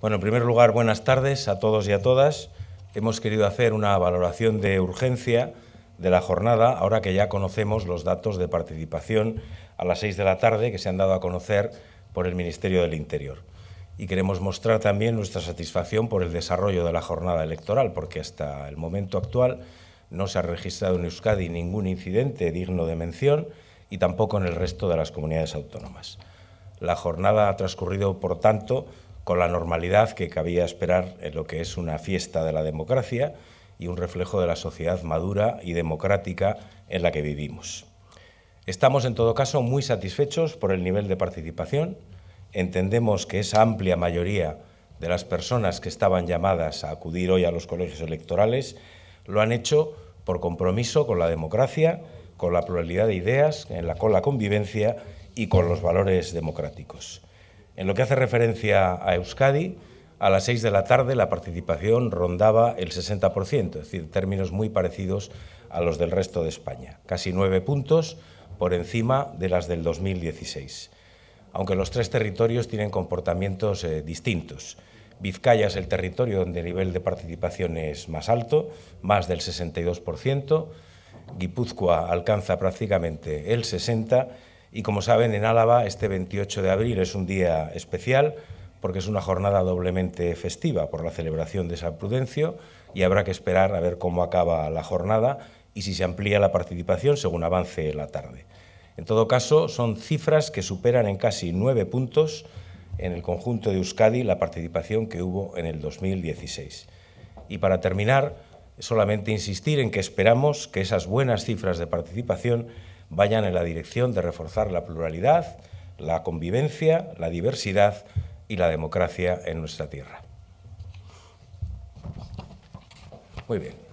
Bueno, en primer lugar, buenas tardes a todos y a todas. Hemos querido hacer una valoración de urgencia de la jornada, ahora que ya conocemos los datos de participación a las seis de la tarde que se han dado a conocer por el Ministerio del Interior. Y queremos mostrar también nuestra satisfacción por el desarrollo de la jornada electoral, porque hasta el momento actual no se ha registrado en Euskadi ningún incidente digno de mención y tampoco en el resto de las comunidades autónomas. La jornada ha transcurrido, por tanto, con la normalidad que cabía esperar en lo que es una fiesta de la democracia y un reflejo de la sociedad madura y democrática en la que vivimos. Estamos, en todo caso, muy satisfechos por el nivel de participación. Entendemos que esa amplia mayoría de las personas que estaban llamadas a acudir hoy a los colegios electorales lo han hecho por compromiso con la democracia, con la pluralidad de ideas, con la convivencia y con los valores democráticos. En lo que hace referencia a Euskadi, a las 6 de la tarde la participación rondaba el 60%, es decir, términos muy parecidos a los del resto de España, casi nueve puntos por encima de las del 2016, aunque los tres territorios tienen comportamientos eh, distintos. Vizcaya es el territorio donde el nivel de participación es más alto, más del 62%, Guipúzcoa alcanza prácticamente el 60% y como saben, en Álava este 28 de abril es un día especial porque es una jornada doblemente festiva por la celebración de San Prudencio y habrá que esperar a ver cómo acaba la jornada y si se amplía la participación según avance la tarde. En todo caso, son cifras que superan en casi nueve puntos en el conjunto de Euskadi la participación que hubo en el 2016. Y para terminar, solamente insistir en que esperamos que esas buenas cifras de participación vayan en la dirección de reforzar la pluralidad, la convivencia, la diversidad y la democracia en nuestra tierra. Muy bien.